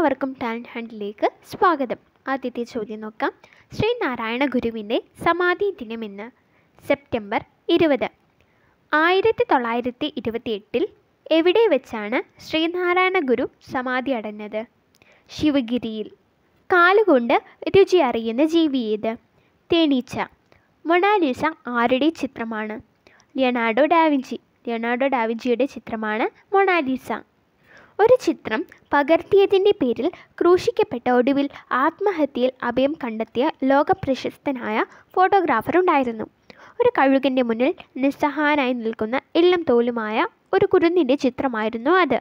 എല്ലാവർക്കും ടാലൻറ്റ് ഹണ്ടിലേക്ക് സ്വാഗതം ആദ്യത്തെ ചോദ്യം നോക്കാം ശ്രീ നാരായണ ഗുരുവിൻ്റെ സമാധി ഇന്ന് സെപ്റ്റംബർ ഇരുപത് ആയിരത്തി തൊള്ളായിരത്തി എട്ടിൽ എവിടെ വെച്ചാണ് ശ്രീനാരായണ ഗുരു സമാധി അടഞ്ഞത് ശിവഗിരിയിൽ കാലുകൊണ്ട് രുചി അറിയുന്ന ജീവി ഏത് തേനീച്ച മൊണാലിസ ആരുടെ ചിത്രമാണ് ലിയനാർഡോ ഡാവിഞ്ചി ലിയനാർഡോ ഡാവിഞ്ചിയുടെ ചിത്രമാണ് മൊണാലിസ ഒരു ചിത്രം പകർത്തിയതിൻ്റെ പേരിൽ ക്രൂശിക്കപ്പെട്ട ഒടുവിൽ ആത്മഹത്യയിൽ അഭയം കണ്ടെത്തിയ ലോകപ്രശസ്തനായ ഉണ്ടായിരുന്നു ഒരു കഴുകൻ്റെ മുന്നിൽ നിസ്സഹായനായി നിൽക്കുന്ന എല്ലാം തോലുമായ ഒരു കുരുന്നിൻ്റെ ചിത്രമായിരുന്നു അത്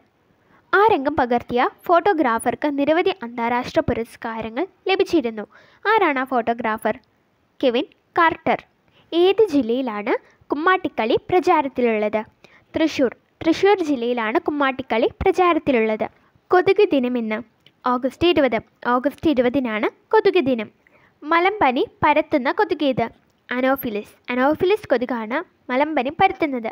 ആ രംഗം പകർത്തിയ ഫോട്ടോഗ്രാഫർക്ക് നിരവധി അന്താരാഷ്ട്ര പുരസ്കാരങ്ങൾ ലഭിച്ചിരുന്നു ആരാണ് ആ ഫോട്ടോഗ്രാഫർ കെവിൻ കാർട്ടർ ഏത് ജില്ലയിലാണ് കുമ്മാട്ടിക്കളി പ്രചാരത്തിലുള്ളത് തൃശ്ശൂർ തൃശ്ശൂർ ജില്ലയിലാണ് കുമ്മാട്ടിക്കളി പ്രചാരത്തിലുള്ളത് കൊതുക് ദിനം ഇന്ന് ഓഗസ്റ്റ് ഇരുപത് ഓഗസ്റ്റ് ഇരുപതിനാണ് കൊതുക് ദിനം മലമ്പനി പരത്തുന്ന കൊതുക് ഇത് അനോഫിലിസ് അനോഫിലിസ് കൊതുകാണ് മലമ്പനി പരത്തുന്നത്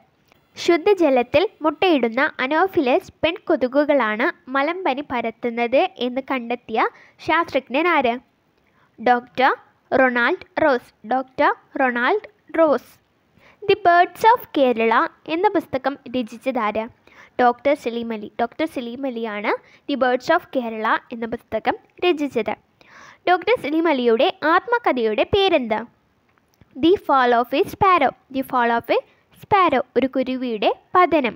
ശുദ്ധജലത്തിൽ മുട്ടയിടുന്ന അനോഫിലസ് പെൺകൊതുകുകളാണ് മലമ്പനി പരത്തുന്നത് എന്ന് കണ്ടെത്തിയ ശാസ്ത്രജ്ഞനാര് doctor Ronald Ross doctor Ronald Ross the birds of Kerala എന്ന പുസ്തകം രചിച്ചതാര് ഡോക്ടർ സലീമലി ഡോക്ടർ സലീമലിയാണ് ദി ബേർഡ്സ് ഓഫ് കേരള എന്ന പുസ്തകം രചിച്ചത് ഡോക്ടർ സലീമലിയുടെ ആത്മകഥയുടെ പേരെന്താ the fall of a sparrow the fall of a sparrow ഒരു കുരുവിയുടെ പതനം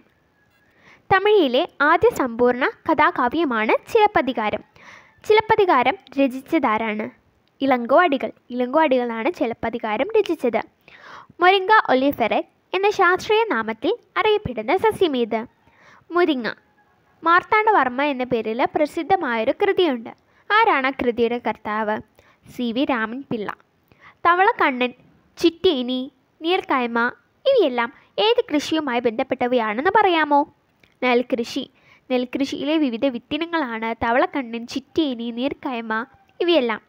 തമിഴിലെ ആദ്യ സമ്പൂർണ്ണ കഥാകാവ്യമാണ് ചിലപ്പതികാരം ചിലപ്പതികാരം രചിച്ചതാരാണ് ഇളങ്കോ അടികൾ ഇളങ്കോ അടികളാണ് ചിലപ്പതികാരം രചിച്ചത് മൊരിങ്ക ഒലിഫെറെ എന്ന ശാസ്ത്രീയ നാമത്തിൽ അറിയപ്പെടുന്ന ഇത് മുരിങ്ങ മാർത്താണ്ഡവർമ്മ എന്ന പേരിൽ പ്രസിദ്ധമായൊരു കൃതിയുണ്ട് ആരാണ് കൃതിയുടെ കർത്താവ് സി വി രാമൻ പിള്ള തവളക്കണ്ണൻ ചിറ്റേനി നീർക്കായ്മ ഇവയെല്ലാം ഏത് കൃഷിയുമായി ബന്ധപ്പെട്ടവയാണെന്ന് പറയാമോ നെൽകൃഷി നെൽകൃഷിയിലെ വിവിധ വിത്തിനങ്ങളാണ് തവളക്കണ്ണൻ ചിറ്റേനി നീർക്കായ്മ ഇവയെല്ലാം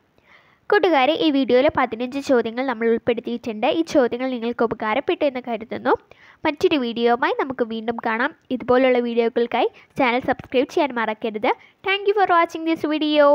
കൂട്ടുകാരെ ഈ വീഡിയോയിൽ പതിനഞ്ച് ചോദ്യങ്ങൾ നമ്മൾ ഉൾപ്പെടുത്തിയിട്ടുണ്ട് ഈ ചോദ്യങ്ങൾ നിങ്ങൾക്ക് ഉപകാരപ്പെട്ടു എന്ന് കരുതുന്നു മറ്റൊരു വീഡിയോയുമായി നമുക്ക് വീണ്ടും കാണാം ഇതുപോലുള്ള വീഡിയോകൾക്കായി ചാനൽ സബ്സ്ക്രൈബ് ചെയ്യാൻ മറക്കരുത് thank for watching this video